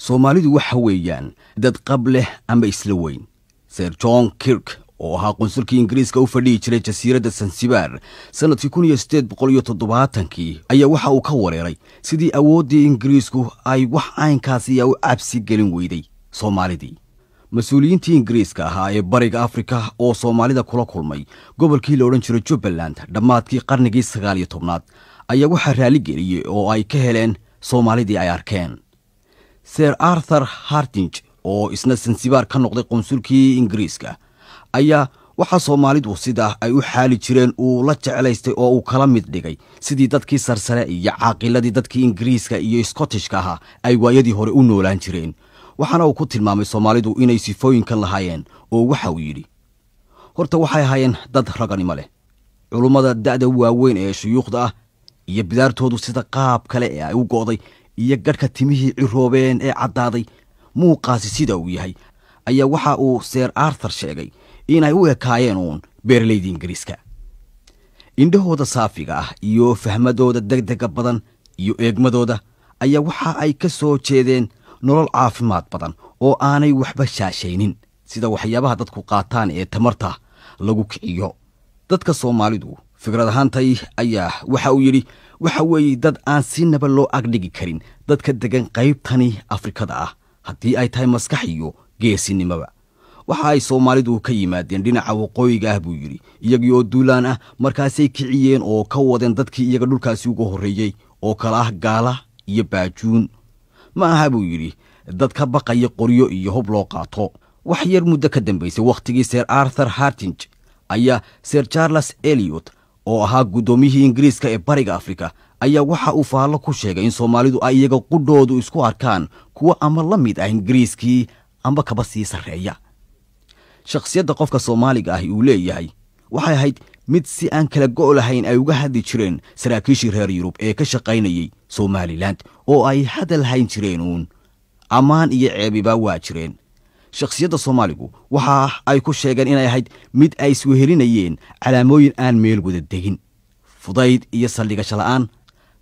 soomaalidu waxa weeyaan dad qab leh ama isla weyn ser john kirk oo ahaa qunsulkii ingiriiska u fadhihi jiray jasiiradda sansibaar sannadkii kun iyo siddeed boqol iyo toddobaatankii ayaa waxa uu ka wareeray sidii awooddii ingiriisku ay wax caynkaasiya u cabsi gelin weyday soomaalidii mas-uuliyiintii ingiriiska ahaa ee bariga afrika oo soomaalida kula kulmay gobolkii la odhan jiray jubbaland dhammaadkii qarnigii sagaal iyo tobnaad ayaa waxaa raalli geliyey oo ay ka heleen soomaalidii ay arkeen ser arthur hartinj oo isna sansibaar ka noqday qunsulkii ingiriiska ayaa waxaa soomaalidu sidaa ay u xaali jireen uu la jeclaystay oo uu kala mid dhigay sidii dadkii sarsare iyo caaqiladii dadkii ingiriiska iyo scottishka ahaa ay waayadii hore u noolaan jireen waxaana uu ku tilmaamay soomaalidu inay sifooyinkan lahaayeen oo waxa uu yidhi horta waxay ahaayeen dad raganimo leh culummada da'da waaweyn ee shuyuukhda ah iyo bidaartoodu sida qaab kale ee ay u go'day iyo gadhka timihii ciroobeen ee caddaaday muuqaasi sida uu yahay ayaa waxa uu seer arthur sheegay inay u ekaayeen uun beeralayda ingiriiska indhahooda saafiga ah iyo fahmadooda degdega badan iyo eegmadooda ayaa waxa ay ka soo jeedeen nolol caafimaad badan oo aanay waxba shaashaynin sida waxyaabaha dadku qaataan ee tamarta lagu kiciyo dadka soomaalidu fikrad ahaantay ayaa waxa uu yidhi waxa weeye dad aan si naba loo agdhigi karin dadka degan qaybtani afrikada ah haddii ay tahay maskax iyo geesinimaba waxa ay soomaalidu ka yimaadeen dhinaca waqooyiga ah buu yidhi iyagii oo duulaan ah markaasay kiciyeen oo ka wadeen dadkii iyaga dhulkaasi uga horreeyey oo kala ah gaala iyo baajuun ma aha buu yidhi dad ka baqaya qoryo iyo hub loo qaato wax yar muddo ka dambaysay wakhtigii seer arthur hartinj ayaa seer charles eliot oo ahaa guddoomiyihii ingiriiska ee bariga afrika ayaa waxa uu faallo ku sheegay in soomaalidu ay iyaga qudhoodu isku arkaan kuwa ama la mid ah ingiriiskii amba kaba sii sarreeya shakhsiyadda qofka soomaaliga ahi uu leeyahay waxay ahayd mid si aan kala go' lahayn ay uga hadli jireen saraakiishii reer yurub ee ka shaqaynayay somalilan oo ay hadal hayn jireen uun ammaan iyo ceebibaa waa jireen shakhsiyadda soomaaligu waxa ay ku sheegeen inay ahayd mid ay iswehelinayeen calaamooyin aan meel wada degin fudayd iyo saldhigasho la'aan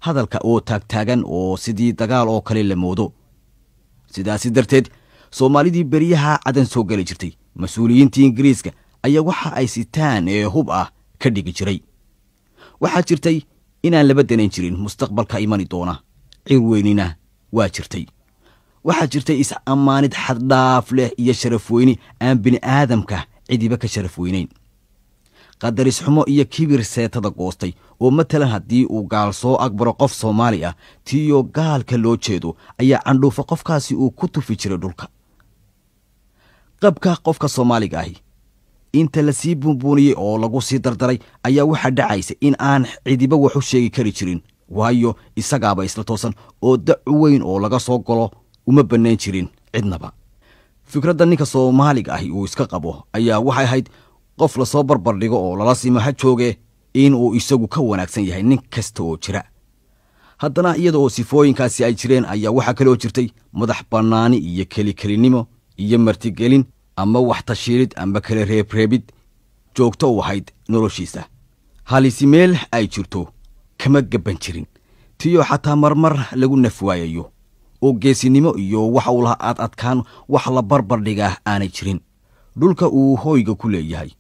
hadalka oo taagtaagan oo sidii dagaal oo kale la moodo sidaasi darteed soomaalidii beryaha cadan soo geli jirtay mas-uuliyiintii ingiriiska ayaa waxa ay sitaan ee hub ah ka dhigi jiray waxaa jirtay inaan laba danayn jirin mustaqbalka imani doona cir weynina waa jirtay waxaa jirtay is-ammaanid xaddhaaf leh iyo sharafweyni aan bini'aadamka cidiba ka sharaf weynayn qadarisxumo iyo kibir seetada goostay oo matalan haddii uu gaal soo agbaro qof soomaali ah tiyo gaalka loo jeedo ayaa candhuufa qofkaasi uu ku tufi jiray dhulka qabka qofka soomaaliga ahi inta lasii buunbuuniyey oo lagu sii dardaray ayaa waxaa dhacaysa in aan cidiba wax u sheegi kari jirin waayo isagaaba isla toosan oo dacu weyn oo laga soo golo uma bannayn jirin cidnaba fikradda ninka soomaaliga ahi uu iska qabo ayaa waxay ahayd qof lasoo barbardhigo oo lala simo ha jooge inuu isagu ka wanaagsan yahay nin kasta oo jira haddana iyada oo sifooyinkaasi ay jireen ayaa waxaa kaloo jirtay madax bannaani iyo kelikelinnimo iyo martigelin ama wax tashiilid ama kala reebreebid joogto u ahayd noloshiisa halisi meel ay jirto kama gebban jirin tiyo xataa marmar lagu naf waayayo oo geesinimo iyo wax uu laha aad adkaan wax la barbardhigaah aanay jirin dhulka uu hooyga ku leeyahay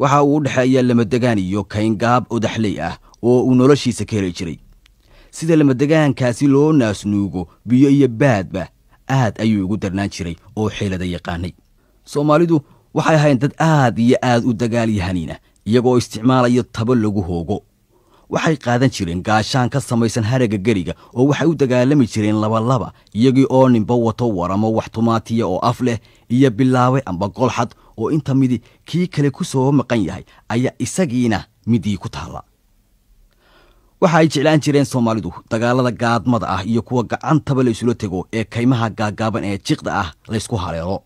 waxa uu u dhexeeyaa lamadegaan iyo kayngaab odaxley ah oo uu noloshiisa ka heli jiray sida lamadegaankaasi loo naasnuugo biyo iyo baadba aad ayuu ugu darnaan jiray oo xeelada yaqaanay soomaalidu waxay ahayn dad aad iyo aad u dagaal yahaniina iyagoo isticmaalaya tabo lagu hoogo waxay qaadan jireen gaashaan ka samaysan haragga geriga oo waxay u dagaalami jireen labalaba iyagii oo ninba wato waramo wax tumaatiya oo af leh iyo bilaabe amba golxad oo inta midi kii kale ku soo maqan yahay ayaa isagiina midii ku taalla waxa ay jeclaan jireen soomaalidu dagaalada gaadmada ah iyo kuwa gacantaba laysula tego ee kaymaha gaagaaban ee jiqda ah laysku haleelo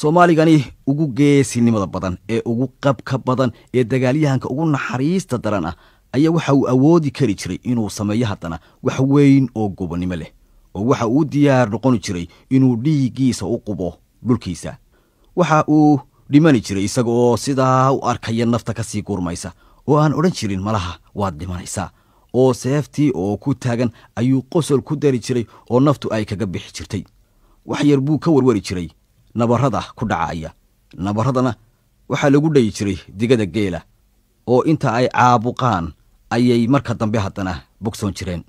soomaaligani ugu geesinimada badan ee ugu qabka badan ee dagaalyahanka ugu naxariista daran ah ayaa waxa uu awoodi kari jiray inuu sameeyo haddana wax weyn oo gobonnimo leh oo waxa uu diyaar noqoni jiray inuu dhiiggiisa u qubo dhulkiisa waxa uu dhimani jiray isaga oo sidaa u arkaya nafta ka sii gurmaysa oo aan odhan jirin malaha waad dhimanaysaa oo seeftii oo ku taagan ayuu qosol ku dari jiray oo naftu ay kaga bixi jirtay wax yar buu ka warwari jiray nabarrada ku dhacaaya nabarradana waxaa lagu dhayi jiray digada geela oo inta ay caabuqaan ayay marka dambe haddana bogsoon jireen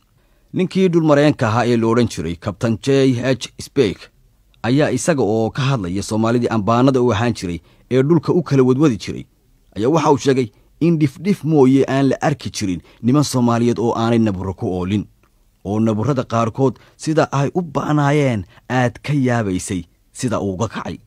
ninkii dhulmareenka ahaa ee la odhan jiray kabtan j h sbeg ayaa isaga oo ka hadlaya soomaalidii ambaanada u ahaan jiray ee dhulka u kala wadwadi jiray ayaa waxa uu sheegay in dhifdhif mooye aan la arki jirin niman soomaaliyeed oo aanay naburo ku oolin oo naburrada qaarkood sida ay u ba'naayeen aad ka yaabaysay sida uuga kacay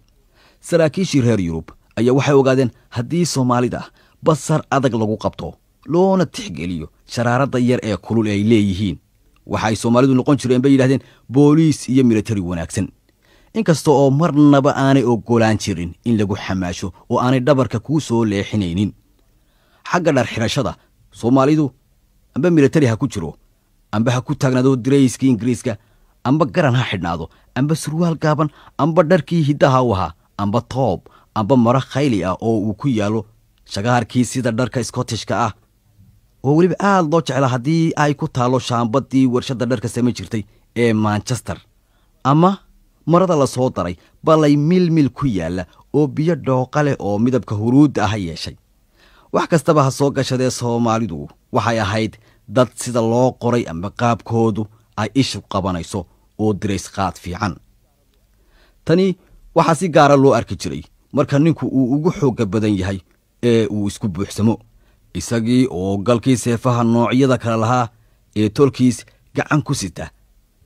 saraakiishii reer yurub ayaa waxay ogaadeen haddii soomaalida basar adag lagu qabto loona tixgeliyo sharaarada yar ee kulul ay leeyihiin waxaay soomaalidu noqon jireen bay yidhahdeen booliis iyo milatari wanaagsan inkasta oo marnaba aanay ogolaan jirin in lagu xamaasho oo aanay dhabarka kuu soo leexinaynin xagga dharxirashada soomaalidu amba milatari ha ku jiro amba ha ku taagnaado dirayska ingiriiska amba garan ha xidhnaado amba surwaal gaaban amba dharkii hiddaha u ahaa amba toob amba mara khayli ah oo uu ku yaallo shagaarkii sida dharka scottishka ah oo weliba aad loo jecla haddii ay ku taallo shaambadii warshadda dharka samayn jirtay ee manchester ama marada lasoo daray balay mil mil ku yaalla oo biyo dhooqa leh oo midabka huruudda ah yeeshay wax kastaba ha soo gashadee soomaalidu waxay ahayd dad sida loo qoray ama qaabkoodu ay ishu qabanayso oo diraysqaad fiican tani waxaa si gaara loo arki jiray marka ninku uu ugu xoogga badan yahay ee uu isku buuxsamo isagii oo galkii seefaha noocyada kale lahaa ee tolkiis gacan ku sita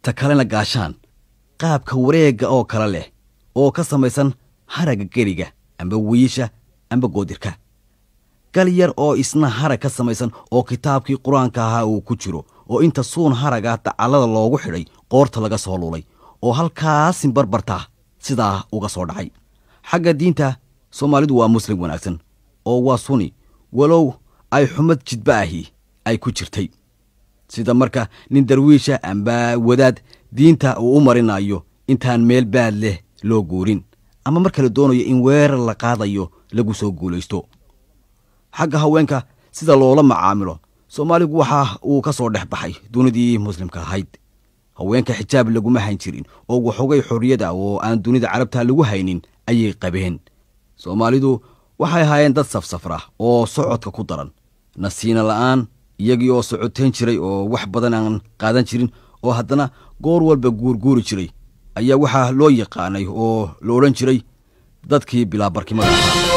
ta kalena gaashaan qaabka wareegga oo kale leh oo ka samaysan haragga geriga amba wiisha amba goodirka gal yar oo isna harag ka samaysan oo kitaabkii qur-aanka ahaa uu ku jiro oo inta suun haraga dacallada loogu xidhay qoorta laga soo luulay oo halkaasin barbartaa sidaa uga soo dhacay xagga diinta soomaalidu waa muslim wanaagsan oo waa suni walow ay xumad jidba ahi ay ku jirtay sida marka nin darwiisha amba wadaad diinta uu u marinayo intaan meel baad leh loo guurin ama marka la doonayo in weerar la qaadayo lagu soo guulaysto xagga haweenka sida loola macaamilo soomaaligu waxa uu ka soo dhex baxay dunidii muslimka ahayd haweenka xijaab laguma hayn jirin oo waxoogay xorriyada oo aan dunida carabta lagu haynin ayay qabeen soomaalidu waxay ahaayeen dad safsafra oo socodka ku daran nasiina la'aan iyagii oo socoteen jiray oo wax badan aan qaadan jirin oo haddana goor walba guurguuri jiray ayaa waxaa loo yaqaanay oo la odhan jiray dadkii bilaabarkimada